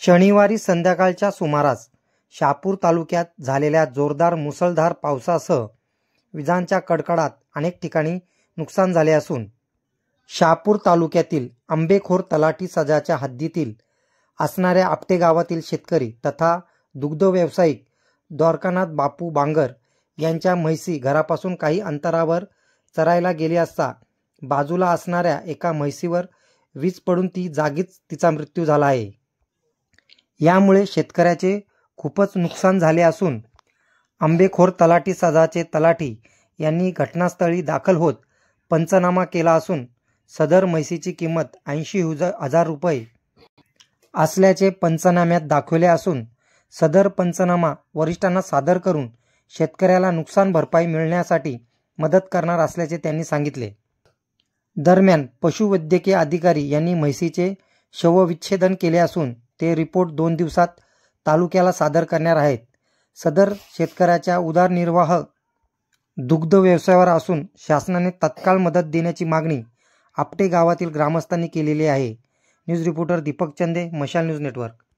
शनिवारी संध्याकाळच्या सुमारास शापूर तालुक्यात झालेल्या जोरदार मुसळधार पावसासह विजांच्या कडकडात अनेक ठिकाणी नुकसान झाले असून शापूर तालुक्यातील आंबेखोर तलाठी सजाच्या हद्दीतील असणाऱ्या आपटे गावातील शेतकरी तथा दुग्ध व्यावसायिक द्वारकानाथ बापू बांगर यांच्या म्हैसी घरापासून काही अंतरावर चरायला गेली असता बाजूला असणाऱ्या एका म्हैसीवर वीज पडून ती जागीच तिचा मृत्यू झाला आहे यामुळे शेतकऱ्याचे खूपच नुकसान झाले असून आंबेखोर तलाठी सदाचे तलाठी यांनी घटनास्थळी दाखल होत पंचनामा केला असून सदर म्हैसीची किंमत ऐंशी हजार रुपये असल्याचे पंचनाम्यात दाखवले असून सदर पंचनामा वरिष्ठांना सादर करून शेतकऱ्याला नुकसान भरपाई मिळण्यासाठी मदत करणार असल्याचे त्यांनी सांगितले दरम्यान पशुवैद्यकीय अधिकारी यांनी म्हैसीचे शवविच्छेदन केले असून ते रिपोर्ट दोन दिवसात तालुक्याला सादर करणार आहेत सदर शेतकऱ्याच्या उदारनिर्वाह दुग्ध व्यवसायावर असून शासनाने तत्काळ मदत देण्याची मागणी आपटे गावातील ग्रामस्थांनी केलेली आहे न्यूज रिपोर्टर दीपक चंदे मशाल न्यूज नेटवर्क